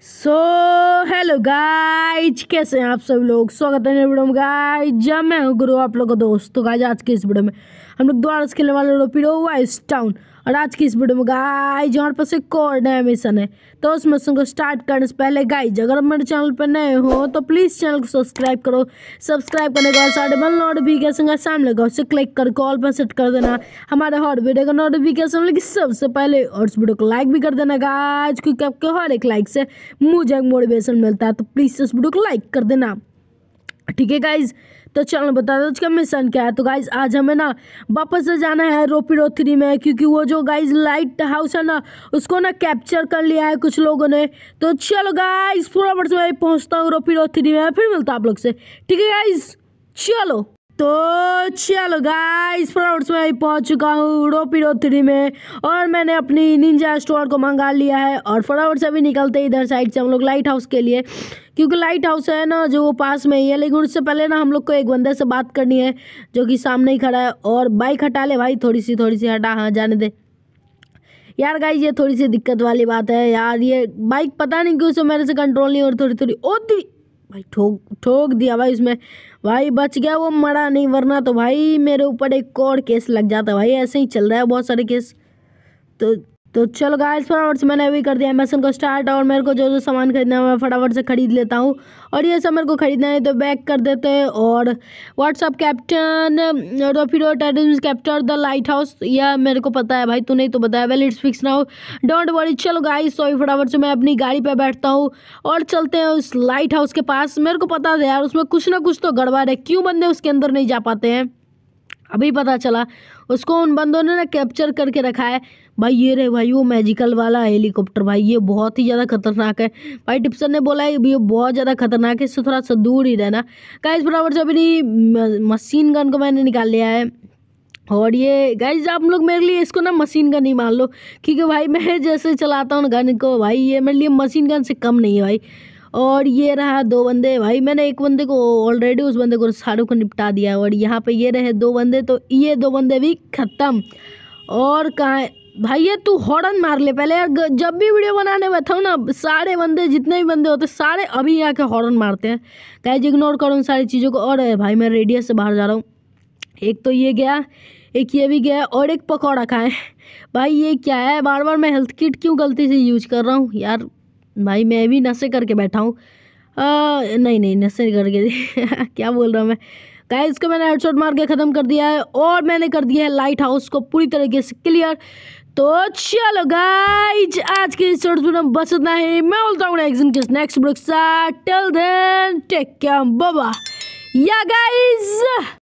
So, hello guys. Guys कैसे हैं आप सब लोग स्वागत है वीडियो में गाइज जब मैं हूँ गुरु आप लोगों का दोस्त तो गाइज आज के इस वीडियो में हम लोग दोबारा खेलने वाले रोपीडो वाइस टाउन और आज की इस वीडियो में गाइज हमारे पास एक कोड है मिशन है तो उस मिशन को स्टार्ट करने से पहले गाइज अगर मेरे चैनल पर नए हो तो प्लीज़ चैनल को सब्सक्राइब करो सब्सक्राइब करने के बाद साढ़े बल नोटिफिकेशन का सामने लगा उसे क्लिक कर कॉल पर सेट कर देना हमारे हर वीडियो का नोटिफिकेशन लेकिन सबसे पहले और इस वीडियो को लाइक भी कर देना गाइज क्योंकि आपके हर एक लाइक से मुझे मोटिवेशन मिलता है तो प्लीज़ इस वीडियो को लाइक कर देना ठीक है गाइज तो चलो बता दो उसका मिशन क्या है तो गाइज आज हमें ना वापस से जाना है रोपीडो थ्री में क्योंकि वो जो गाइज लाइट हाउस है ना उसको ना कैप्चर कर लिया है कुछ लोगों ने तो चलो गाइज पूरा वर्ष मैं पहुँचता हूँ रोपीडो थ्री में फिर मिलता आप लोग से ठीक है गाइज चलो तो चलो गाइस मैं अभी पहुंच चुका हूँ रोपीरो थ्री में और मैंने अपनी निंजा स्टोर को मंगा लिया है और फटाफट से अभी निकलते इधर साइड से हम लोग लाइट हाउस के लिए क्योंकि लाइट हाउस है ना जो वो पास में ही है लेकिन उससे पहले ना हम लोग को एक बंदे से बात करनी है जो कि सामने ही खड़ा है और बाइक हटा ले भाई थोड़ी सी थोड़ी सी हटा हाँ जाने दे यार गाइज ये थोड़ी सी दिक्कत वाली बात है यार ये बाइक पता नहीं क्यों से मेरे से कंट्रोल नहीं और थोड़ी थोड़ी ओ भाई ठोक ठोक दिया भाई उसमें भाई बच गया वो मरा नहीं वरना तो भाई मेरे ऊपर एक और केस लग जाता भाई ऐसे ही चल रहा है बहुत सारे केस तो तो चलो इस फटाफट से मैंने अभी कर दिया अमेजन को स्टार्ट और मेरे को जो जो सामान खरीदना है मैं फटाफट से खरीद लेता हूँ और ये सब मेरे को खरीदना है तो बैक कर देते हैं और व्हाट्सअप कैप्टन और फिर टेरिज्म कैप्टर द लाइट हाउस यह मेरे को पता है भाई तू नहीं तो बताया वेल इट्स फिक्स ना हो डोंट वरी चलो गाइस तो फटाफट से मैं अपनी गाड़ी पर बैठता हूँ और चलते हैं उस लाइट हाउस के पास मेरे को पता था यार उसमें कुछ ना कुछ तो गड़बड़ है क्यों बंदे उसके अंदर नहीं जा पाते हैं अभी पता चला उसको उन बंदों ने ना कैप्चर करके रखा है भाई ये रहे भाई वो मैजिकल वाला हेलीकॉप्टर भाई ये बहुत ही ज़्यादा खतरनाक है भाई टिप्सन ने बोला है ये बहुत ज़्यादा खतरनाक है इससे थोड़ा सा दूर ही रहना गाइज बराबर से अभी मशीन गन को मैंने निकाल लिया है और ये गाइज आप लोग मेरे लिए इसको ना मशीन गन ही मान लो क्योंकि भाई मैं जैसे चलाता हूँ गन को भाई ये मेरे लिए मशीन गन से कम नहीं है भाई और ये रहा दो बंदे भाई मैंने एक बंदे को ऑलरेडी उस बंदे को शाहरुख को निपटा दिया और यहाँ पे ये रहे दो बंदे तो ये दो बंदे भी ख़त्म और कहाँ भाई ये तू हॉर्न मार ले पहले यार जब भी वीडियो बनाने बैठा ना सारे बंदे जितने भी बंदे होते सारे अभी यहाँ के हॉर्न मारते हैं कैज इग्नोर करो उन सारी चीज़ों को और भाई मैं रेडियस से बाहर जा रहा हूँ एक तो ये गया एक ये भी गया और एक पकौड़ा खाएँ भाई ये क्या है बार बार मैं हेल्थ किट क्यों गलती से यूज कर रहा हूँ यार भाई मैं भी नशे करके बैठा हूँ नहीं नहीं नशे करके क्या बोल रहा हूँ मैं गाइस इसको मैंने हेडशॉट मार के ख़त्म कर दिया है और मैंने कर दिया है लाइट हाउस को पूरी तरीके से क्लियर तो चलो गाइज आज के इस शॉर्ट्स में बस इतना ही मैं बोलता हूँ नेक्स्ट किस next break till then take care बाबा या गाइज